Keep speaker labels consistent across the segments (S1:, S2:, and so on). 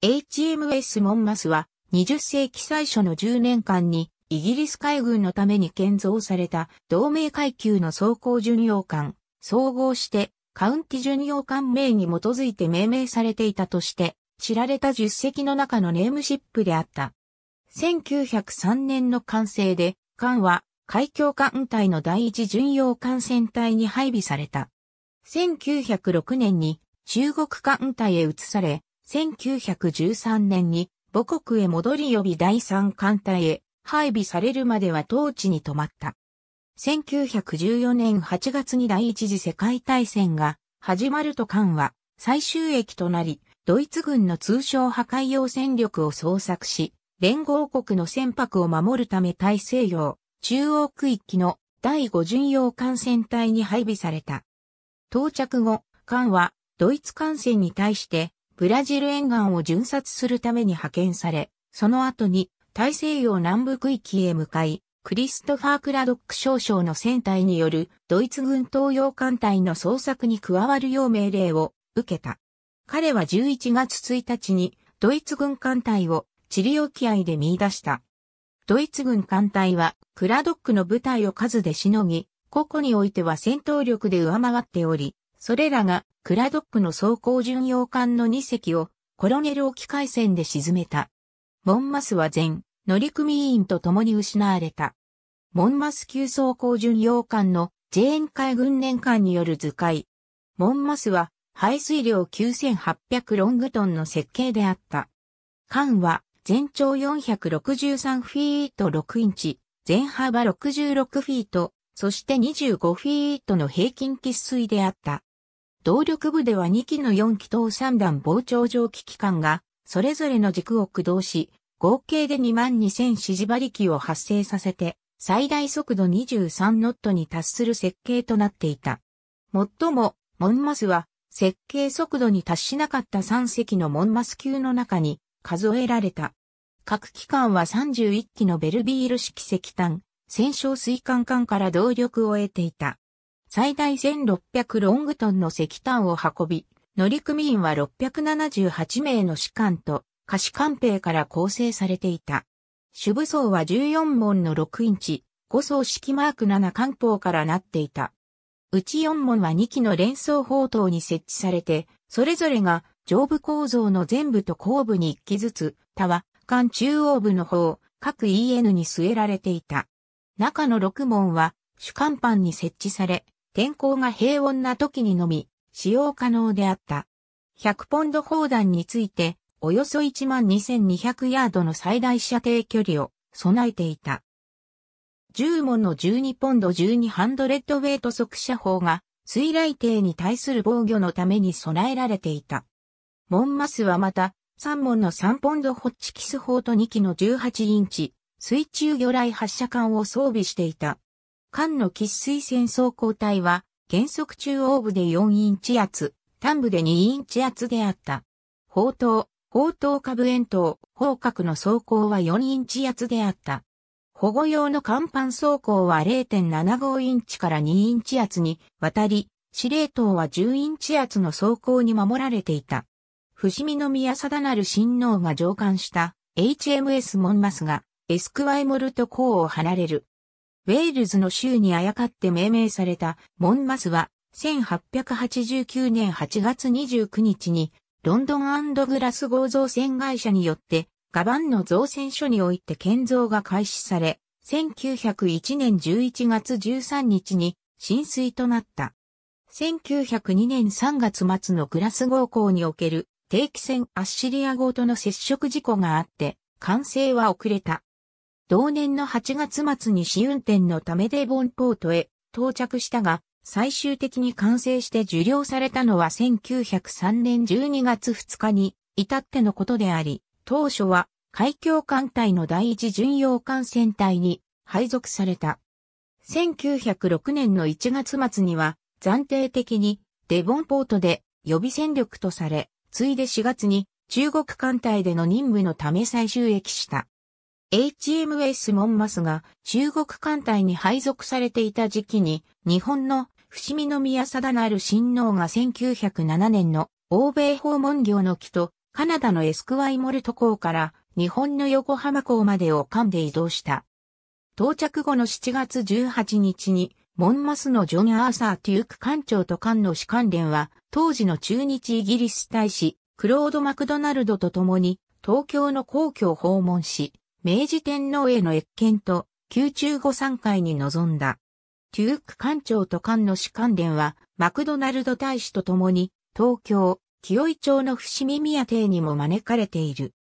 S1: HMS モンマスは20世紀最初の10年間にイギリス海軍のために建造された同盟階級の装甲巡洋艦、総合してカウンティ巡洋艦名に基づいて命名されていたとして知られた10隻の中のネームシップであった。1903年の完成で艦は海峡艦隊の第一巡洋艦船隊に配備された。1906年に中国艦隊へ移され、1913年に母国へ戻り予び第三艦隊へ配備されるまでは当地に止まった。1914年8月に第一次世界大戦が始まると艦は最終駅となり、ドイツ軍の通商破壊用戦力を捜索し、連合国の船舶を守るため大西洋、中央区域の第五巡洋艦船隊に配備された。到着後、艦はドイツ艦船に対してブラジル沿岸を巡察するために派遣され、その後に大西洋南部区域へ向かい、クリストファー・クラドック少将の船隊によるドイツ軍東洋艦隊の捜索に加わるよう命令を受けた。彼は11月1日にドイツ軍艦隊をチリ沖合で見出した。ドイツ軍艦隊はクラドックの部隊を数でしのぎ、個々においては戦闘力で上回っており、それらがクラドックの装甲巡洋艦の2隻をコロネル沖海戦で沈めた。モンマスは全乗組員と共に失われた。モンマス級装甲巡洋艦のジェーン海軍年間による図解。モンマスは排水量9800ロングトンの設計であった。艦は全長463フィート6インチ、全幅66フィート、そして25フィートの平均喫水であった。動力部では2機の4気筒3段膨張蒸気機関が、それぞれの軸を駆動し、合計で22000指示馬力を発生させて、最大速度23ノットに達する設計となっていた。もっとも、モンマスは、設計速度に達しなかった3隻のモンマス級の中に数えられた。各機関は31機のベルビール式石炭、戦勝水管管から動力を得ていた。最大1600ロングトンの石炭を運び、乗組員は678名の士官と下士官兵から構成されていた。主武装は14門の6インチ、5層式マーク7艦砲からなっていた。うち4門は2機の連装砲塔に設置されて、それぞれが上部構造の全部と後部に1機ずつ、他は艦中央部の方、各 EN に据えられていた。中の6門は主艦板に設置され、天候が平穏な時にのみ、使用可能であった。100ポンド砲弾について、およそ12,200ヤードの最大射程距離を備えていた。10門の12ポンド12ハンドレッドウェイト速射砲が水雷艇に対する防御のために備えられていた。モンマスはまた3門の3ポンドホッチキス砲と2機の18インチ水中魚雷発射管を装備していた。艦の喫水戦装甲隊は、原則中央部で4インチ圧、端部で2インチ圧であった。砲塔、砲塔下部円筒、砲角の装甲は4インチ圧であった。保護用の甲板装甲は0.75インチから2インチ圧に渡り、司令塔は10インチ圧の装甲に守られていた。伏見宮定なる親王が上官した HMS モンマスがエスクワイモルト港を離れるウェールズの州にあやかって命名されたモンマスは1889年8月29日にロンドングラス合造船会社によってガバンの造船所において建造が開始され、1901年11月13日に浸水となった。1902年3月末のグラス号ー港における定期船アッシリア号との接触事故があって、完成は遅れた。同年の8月末に試運転のためデボンポートへ到着したが、最終的に完成して受領されたのは1903年12月2日に至ってのことであり、当初は海峡艦隊の第一巡洋艦船隊に配属された。1906年の1月末には暫定的にデボンポートで予備戦力とされ、ついで4月に中国艦隊での任務のため再収益した。HMS モンマスが中国艦隊に配属されていた時期に日本の伏見宮貞る親王が1907年の欧米訪問業の木とカナダのエスクワイモルト港から日本の横浜港までを艦で移動した。到着後の7月18日にモンマスのジョン・アーサー・テューク艦長と艦の士官連は当時の中日イギリス大使クロード・マクドナルドと共に東京の皇居を訪問し、明治天皇への謁見と、宮中御参会に臨んだ。デューク官庁と官の士官殿は、マクドナルド大使と共に、東京、清井町の伏見宮邸にも招かれている。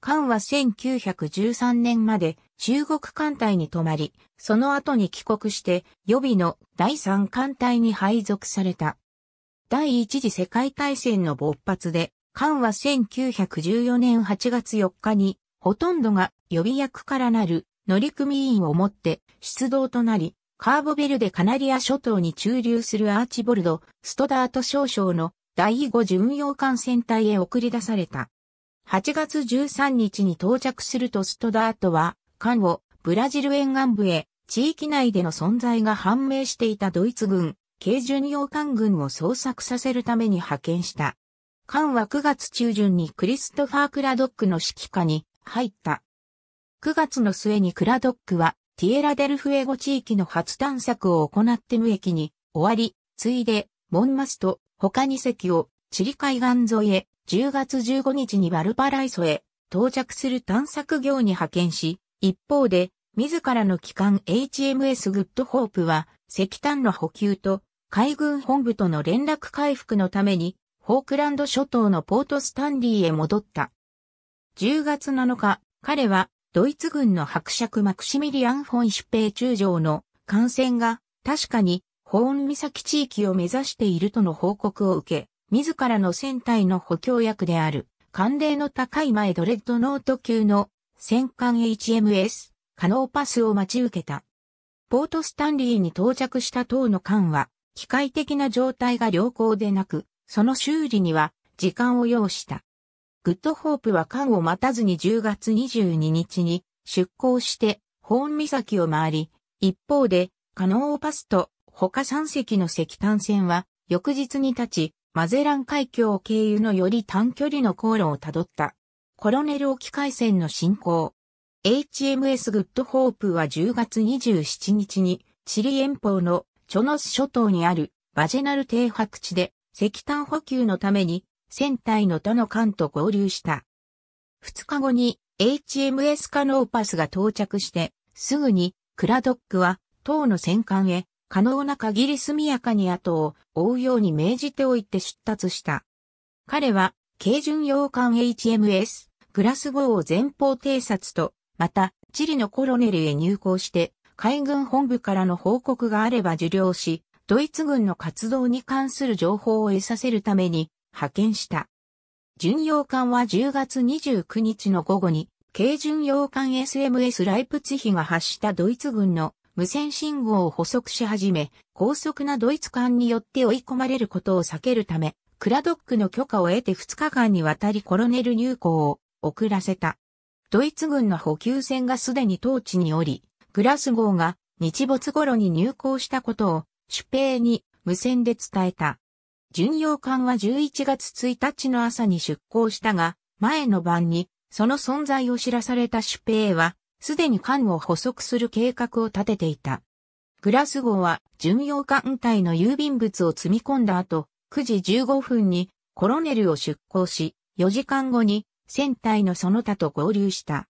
S1: 官は1913年まで中国艦隊に泊まり、その後に帰国して予備の第三艦隊に配属された。第一次世界大戦の勃発で、官は1914年8月4日にほとんどが予備役からなる乗組員をもって出動となり、カーボベルデカナリア諸島に駐留するアーチボルド、ストダート少将の第5巡洋艦船隊へ送り出された。8月13日に到着するとストダートは、艦をブラジル沿岸部へ地域内での存在が判明していたドイツ軍、軽巡洋艦軍を捜索させるために派遣した。艦は9月中旬にクリストファー・クラドックの指揮下に入った。9月の末にクラドックは、ティエラデルフエゴ地域の初探索を行って無益に終わり、ついで、モンマスと他2隻をチリ海岸沿いへ10月15日にバルパライソへ到着する探索業に派遣し、一方で自らの機関 HMS グッドホープは石炭の補給と海軍本部との連絡回復のためにフォークランド諸島のポートスタンリーへ戻った。10月7日、彼はドイツ軍の伯爵マクシミリアン・フォン・シュペイ中将の艦船が確かにホーン岬地域を目指しているとの報告を受け、自らの船体の補強役である、艦冷の高い前ドレッドノート級の戦艦 HMS、カノーパスを待ち受けた。ポートスタンリーに到着した塔の艦は、機械的な状態が良好でなく、その修理には時間を要した。グッドホープは間を待たずに10月22日に出港してホーン岬を回り、一方でカノーパスと他3隻の石炭船は翌日に立ち、マゼラン海峡経由のより短距離の航路をたどった。コロネル沖海戦の進行。HMS グッドホープは10月27日にチリ遠方のチョノス諸島にあるバジェナル停泊地で石炭補給のために船体の他の艦と合流した。2日後に HMS カノーパスが到着して、すぐにクラドックは党の戦艦へ可能な限り速やかに後を追うように命じておいて出立した。彼は軽巡洋艦 HMS グラスゴーを前方偵察と、またチリのコロネルへ入港して海軍本部からの報告があれば受領し、ドイツ軍の活動に関する情報を得させるために派遣した。巡洋艦は10月29日の午後に、軽巡洋艦 SMS ライプツヒが発したドイツ軍の無線信号を捕捉し始め、高速なドイツ艦によって追い込まれることを避けるため、クラドックの許可を得て2日間にわたりコロネル入港を遅らせた。ドイツ軍の補給船がすでに当地におり、グラス号が日没頃に入港したことを主兵に無線で伝えた。巡洋艦は11月1日の朝に出港したが、前の晩にその存在を知らされたシュペーは、すでに艦を捕捉する計画を立てていた。グラス号は巡洋艦隊の郵便物を積み込んだ後、9時15分にコロネルを出港し、4時間後に船体のその他と合流した。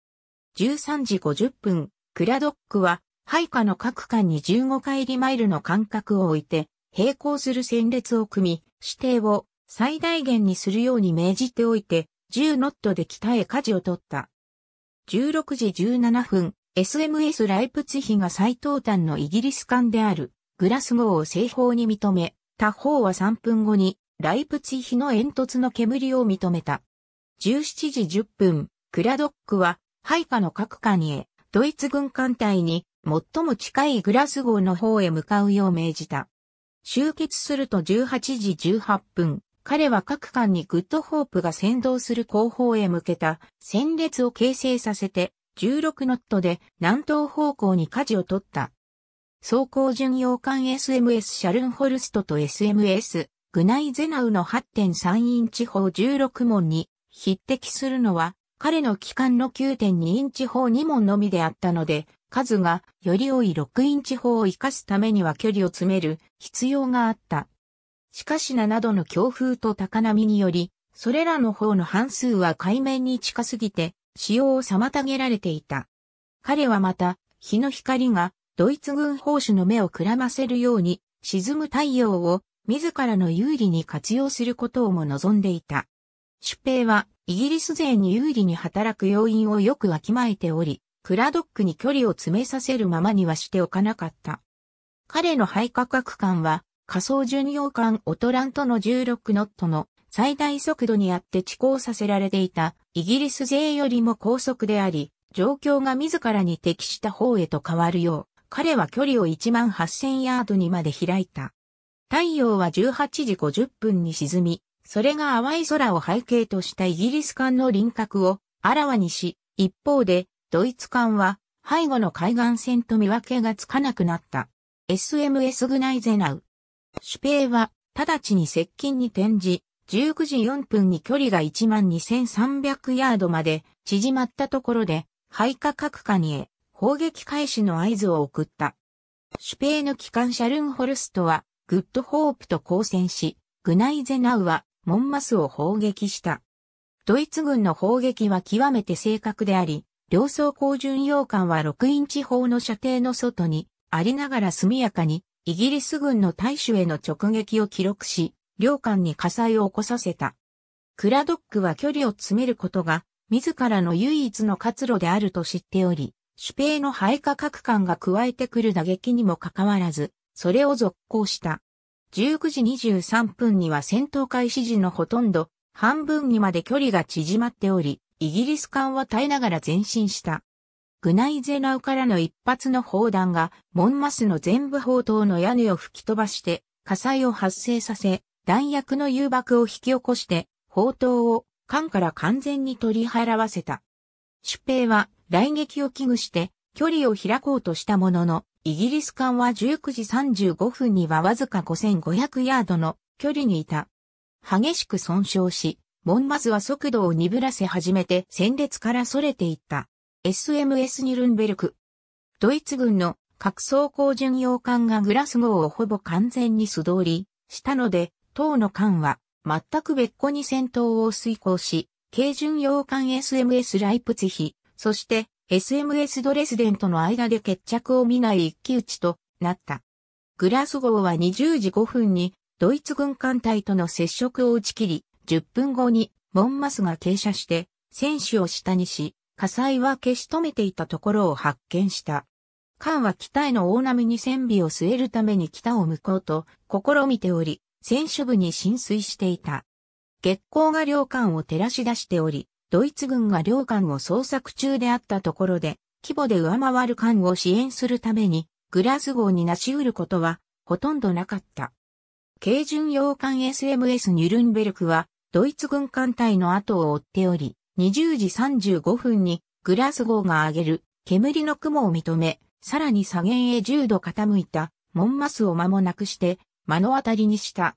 S1: 13時50分、クラドックは配下の各艦に15回リマイルの間隔を置いて、並行する戦列を組み、指定を最大限にするように命じておいて、10ノットで北へ舵を取った。16時17分、SMS ライプツヒが最東端のイギリス艦であるグラス号を西方に認め、他方は3分後にライプツヒの煙突の煙を認めた。17時10分、クラドックは配下の各艦へドイツ軍艦隊に最も近いグラス号の方へ向かうよう命じた。集結すると18時18分、彼は各艦にグッドホープが先導する後方へ向けた戦列を形成させて、16ノットで南東方向に舵を取った。走行巡洋艦 SMS シャルンホルストと SMS グナイゼナウの8.3インチ砲16門に匹敵するのは彼の機関の9.2インチ砲2門のみであったので、数がより多い6インチ砲を活かすためには距離を詰める必要があった。しかし7度の強風と高波により、それらの砲の半数は海面に近すぎて、使用を妨げられていた。彼はまた、日の光がドイツ軍砲手の目をくらませるように、沈む太陽を自らの有利に活用することをも望んでいた。シュペイはイギリス勢に有利に働く要因をよくわきまえており、クラドックに距離を詰めさせるままにはしておかなかった。彼の肺価格感は、仮想巡洋艦オトラントの16ノットの最大速度にあって遅行させられていたイギリス勢よりも高速であり、状況が自らに適した方へと変わるよう、彼は距離を1万8000ヤードにまで開いた。太陽は18時50分に沈み、それが淡い空を背景としたイギリス艦の輪郭をあらわにし、一方で、ドイツ艦は背後の海岸線と見分けがつかなくなった。SMS グナイゼナウ。シュペイは、直ちに接近に転じ、19時4分に距離が12,300ヤードまで縮まったところで、配下各カにへ砲撃開始の合図を送った。シュペイの機関車ルンホルストは、グッドホープと交戦し、グナイゼナウはモンマスを砲撃した。ドイツ軍の砲撃は極めて正確であり、両層高巡洋艦は6インチ砲の射程の外にありながら速やかにイギリス軍の大衆への直撃を記録し、両艦に火災を起こさせた。クラドックは距離を詰めることが自らの唯一の活路であると知っており、主兵の配下各艦が加えてくる打撃にもかかわらず、それを続行した。19時23分には戦闘開始時のほとんど半分にまで距離が縮まっており、イギリス艦は耐えながら前進した。グナイゼナウからの一発の砲弾が、モンマスの全部砲塔の屋根を吹き飛ばして、火災を発生させ、弾薬の誘爆を引き起こして、砲塔を艦から完全に取り払わせた。主兵は、来撃を危惧して、距離を開こうとしたものの、イギリス艦は19時35分にはわずか5500ヤードの距離にいた。激しく損傷し、モンマズは速度を鈍らせ始めて戦列から逸れていった。SMS ニルンベルク。ドイツ軍の核装甲巡洋艦がグラス号をほぼ完全に素通りしたので、当の艦は全く別個に戦闘を遂行し、軽巡洋艦 SMS ライプツヒ、そして SMS ドレスデンとの間で決着を見ない一騎打ちとなった。グラス号は20時5分にドイツ軍艦隊との接触を打ち切り、10分後にモンマスが傾斜して選手を下にし、火災は消し止めていたところを発見した。艦は北への大波に船尾を据えるために北を向こうと試みており、船首部に浸水していた。月光が両艦を照らし出しており、ドイツ軍が両艦を捜索中であったところで、規模で上回る艦を支援するために、グラス号になし得ることは、ほとんどなかった。軽巡洋艦 SMS ニュルンベルクは、ドイツ軍艦隊の後を追っており、20時35分にグラス号が上げる煙の雲を認め、さらに左舷へ10度傾いたモンマスを間もなくして目の当たりにした。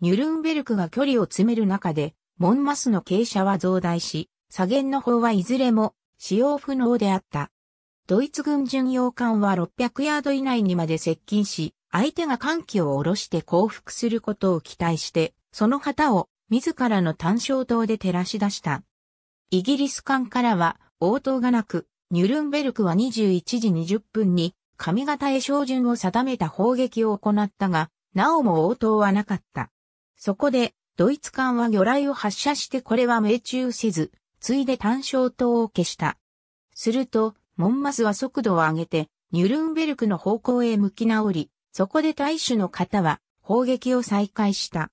S1: ニュルンベルクが距離を詰める中で、モンマスの傾斜は増大し、左舷の方はいずれも使用不能であった。ドイツ軍巡洋艦は600ヤード以内にまで接近し、相手が艦機を下ろして降伏することを期待して、その旗を自らの単焦灯で照らし出した。イギリス艦からは応答がなく、ニュルンベルクは21時20分に上方へ照準を定めた砲撃を行ったが、なおも応答はなかった。そこで、ドイツ艦は魚雷を発射してこれは命中せず、ついで単勝灯を消した。すると、モンマスは速度を上げて、ニュルンベルクの方向へ向き直り、そこで大使の方は、砲撃を再開した。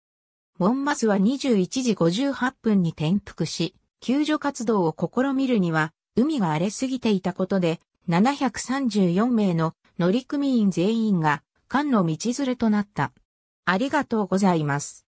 S1: モンマスは21時58分に転覆し、救助活動を試みるには、海が荒れすぎていたことで、734名の乗組員全員が、艦の道連れとなった。ありがとうございます。